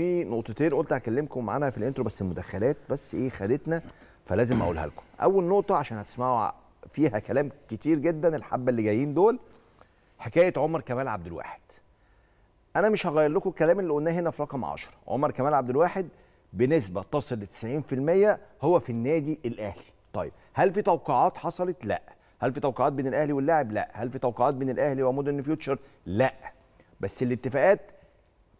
في نقطتين قلت هكلمكم عنها في الانترو بس المداخلات بس ايه خدتنا فلازم اقولها لكم اول نقطه عشان هتسمعوا فيها كلام كتير جدا الحبه اللي جايين دول حكايه عمر كمال عبد الواحد انا مش هغير لكم الكلام اللي قلناه هنا في رقم 10 عمر كمال عبد الواحد بنسبه تصل ل 90% هو في النادي الاهلي طيب هل في توقيعات حصلت لا هل في توقيعات بين الاهلي واللاعب لا هل في توقيعات بين الاهلي ومودرن فيوتشر لا بس الاتفاقات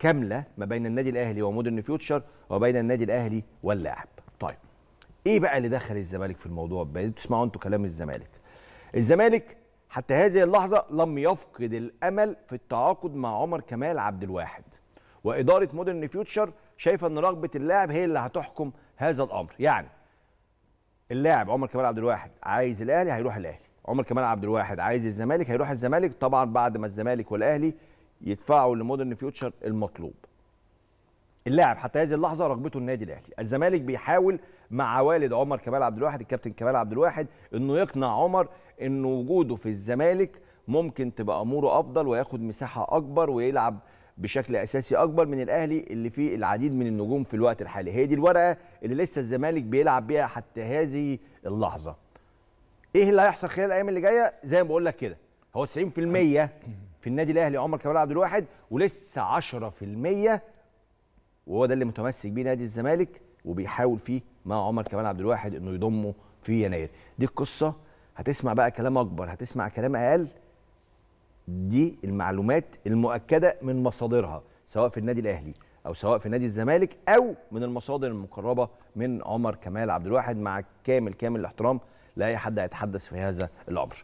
كامله ما بين النادي الاهلي ومودرن فيوتشر وبين النادي الاهلي واللاعب طيب ايه بقى اللي دخل الزمالك في الموضوع بتسمعوا انتوا كلام الزمالك الزمالك حتى هذه اللحظه لم يفقد الامل في التعاقد مع عمر كمال عبد الواحد واداره مودرن فيوتشر شايفه ان رغبه اللاعب هي اللي هتحكم هذا الامر يعني اللاعب عمر كمال عبد الواحد عايز الاهلي هيروح الاهلي عمر كمال عبد الواحد عايز الزمالك هيروح الزمالك طبعا بعد ما الزمالك والاهلي يدفعوا لمودرن فيوتشر المطلوب اللاعب حتى هذه اللحظه رغبته النادي الاهلي الزمالك بيحاول مع والد عمر كمال عبد الواحد الكابتن كمال عبد الواحد انه يقنع عمر ان وجوده في الزمالك ممكن تبقى اموره افضل وياخد مساحه اكبر ويلعب بشكل اساسي اكبر من الاهلي اللي فيه العديد من النجوم في الوقت الحالي هي دي الورقه اللي لسه الزمالك بيلعب بيها حتى هذه اللحظه ايه اللي هيحصل خلال الايام اللي جايه زي ما بقول لك كده هو 90% في النادي الاهلي عمر كمال عبد الواحد ولسه 10% وهو ده اللي متمسك بيه نادي الزمالك وبيحاول فيه مع عمر كمال عبد الواحد انه يضمه في يناير دي القصه هتسمع بقى كلام اكبر هتسمع كلام اقل دي المعلومات المؤكده من مصادرها سواء في النادي الاهلي او سواء في نادي الزمالك او من المصادر المقربه من عمر كمال عبد الواحد مع كامل كامل الاحترام لاي حد هيتحدث في هذا الامر